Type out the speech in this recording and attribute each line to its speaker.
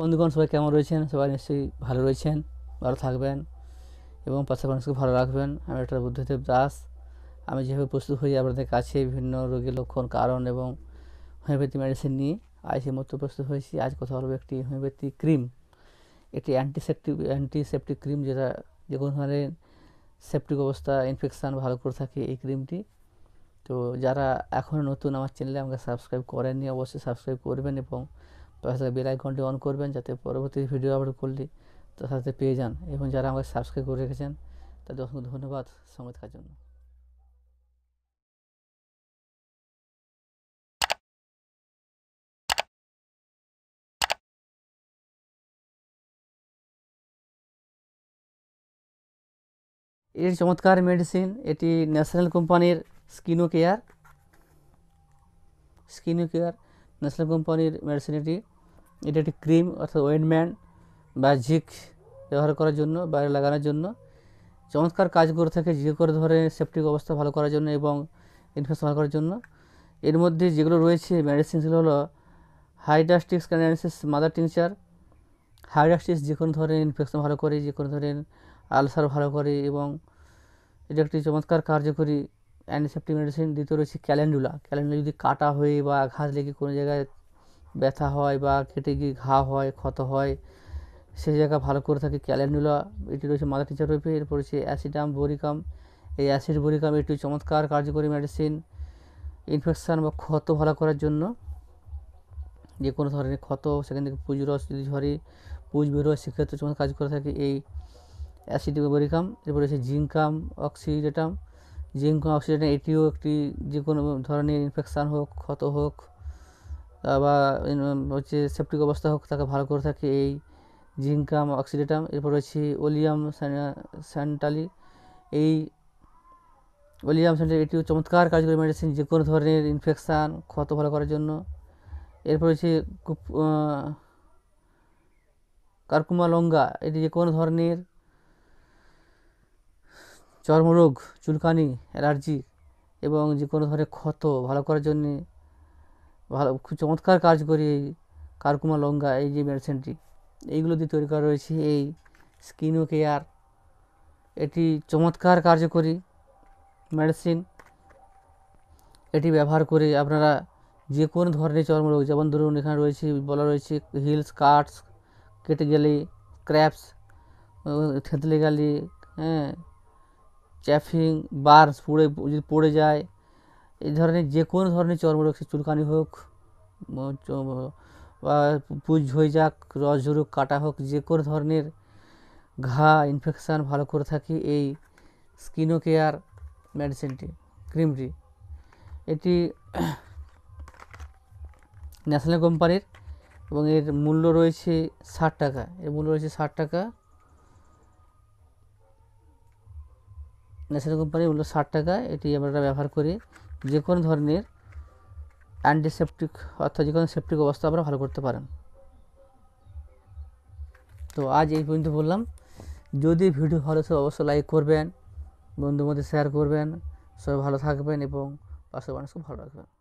Speaker 1: বন্ধুগণ সবাই কেমন রয়েছেন সবাই নিশ্চয়ই ভালো রয়েছেন ভালো থাকবেন এবং পাশাপাশি মানুষকে ভালো রাখবেন আমি একটা বুদ্ধদেব দাস আমি যেভাবে প্রস্তুত হই আপনাদের কাছে বিভিন্ন রোগের লক্ষণ কারণ এবং হোমিওপ্যাথি মেডিসিন নিয়ে আজ সে মতো প্রস্তুত হয়েছি আজ কথা বলবো একটি হোমিওপ্যাথি ক্রিম একটি অ্যান্টিসেপটিক অ্যান্টিসেপটিক ক্রিম যেটা যে কোনো ধরনের সেপটিক অবস্থা ইনফেকশান ভালো করে থাকে এই ক্রিমটি তো যারা এখনও নতুন আমার চ্যানেলে আমাকে সাবস্ক্রাইব করেননি অবশ্যই সাবস্ক্রাইব করবেন এবং তার সাথে বেল আইকনটি অন করবেন যাতে পরবর্তী ভিডিও আপলোড করলে তার সাথে পেয়ে যান এবং যারা আমাকে সাবস্ক্রাইব করে রেখেছেন তাদের অসংখ্য ধন্যবাদ সময় থাকার জন্য এর চমৎকার মেডিসিন এটি ন্যাশনাল কোম্পানির Skino Care Skino Care national কোম্পানির মেডিসিন এটি এটা একটি ক্রিম অর্থাৎ ওয়েন্ডম্যান বা ঝিক ব্যবহার করার জন্য বা লাগানোর জন্য চমৎকার কাজ করে থাকে যে করে ধরে সেফটিক অবস্থা ভালো করার জন্য এবং ইনফেকশন ভালো করার জন্য এর মধ্যে যেগুলো রয়েছে মেডিসিন সেগুলো হলো হাইডাস্টিক্স ক্যানাইসিস মাদার টিংচার হাইডাস্টিক্স যে কোনো ধরনের ইনফেকশন ভালো করে যে কোনো ধরনের আলসার ভালো করে এবং এটা একটি চমৎকার কার্যকরী অ্যান্টিসেপ্টিক মেডিসিন দ্বিতীয় রয়েছে ক্যালেন্ডুলা ক্যালেন্ডুলা যদি কাটা হয়ে বা আঘাত লেগে কোনো জায়গায় ব্যথা হয় বা কেটে গিয়ে ঘা হয় ক্ষত হয় সে জায়গা ভালো করে থাকে ক্যালেন্ডুলা এটি রয়েছে মাদার টিচার রূপে এরপর রয়েছে অ্যাসিডাম বোরিকাম এই অ্যাসিড বোরিকাম একটি চমৎকার কার্যকরী মেডিসিন ইনফেকশান বা ক্ষত ভালো করার জন্য যে কোনো ধরনের ক্ষত সেখান থেকে পুঁজ রস যদি ঝরে পুঁজ বেরোয় সেক্ষেত্রে চমৎকার কাজ করে থাকে এই অ্যাসিড বোরিকাম এরপর রয়েছে জিঙ্কাম অক্সিডেটাম জিঙ্কাম অক্সিডেটাম এটিও একটি যে কোনো ধরনের ইনফেকশান হোক ক্ষত হোক বা হচ্ছে সেফটিক অবস্থা হোক তাকে ভালো করে থাকে এই জিঙ্কাম অক্সিডেটাম এরপর রয়েছে ওলিয়াম স্যান্টালি এই ওলিয়াম স্যান্টালি এটিও চমৎকার কার্যকরী মেডিসিন যে কোনো ধরনের ইনফেকশান ক্ষত ভালো করার জন্য এরপর রয়েছে কার্কুমা লঙ্গা এটি যে কোনো ধরনের চর্মরোগ চুলকানি অ্যালার্জি এবং যে কোনো ধরনের ক্ষত ভালো করার জন্যে ভালো খুব চমৎকার কাজ করে এই কারকুমা লঙ্কা এই যে মেডিসিনটি এইগুলো দিয়ে তৈরি করা রয়েছে এই স্কিনও কেয়ার এটি চমৎকার কার্যকরী মেডিসিন এটি ব্যবহার করে আপনারা যে কোনো ধরনের চর্মরোগ যেমন ধরুন এখানে রয়েছে বলা রয়েছে হিলস কাটস কেটে গেলে ক্র্যাপস থেঁতলে গেলে হ্যাঁ চ্যাফিং বার্স পড়ে যদি পড়ে যায় এই ধরনের যে কোনো ধরনের চর্মরোগ সে চুলকানি হোক পুজ হয়ে যাক রস ঝুরুক কাটা হোক যে কোনো ধরনের ঘা ইনফেকশান ভালো করে থাকি এই স্কিনো কেয়ার মেডিসিনটি ক্রিমটি এটি ন্যাশনাল কোম্পানির এবং এর মূল্য রয়েছে ষাট টাকা এর মূল্য রয়েছে ষাট টাকা ন্যাশনাল কোম্পানির মূল্য ষাট টাকা এটি আমরা ব্যবহার করি যে কোনো ধরনের অ্যান্টিসেপটিক অর্থাৎ যে কোনো সেপটিক অবস্থা আপনারা ভালো করতে পারেন তো আজ এই পর্যন্ত বললাম যদি ভিডিও ভালো সব অবশ্যই লাইক করবেন বন্ধুর মধ্যে শেয়ার করবেন সবাই ভালো থাকবেন এবং পাশের মানুষকে ভালো রাখবেন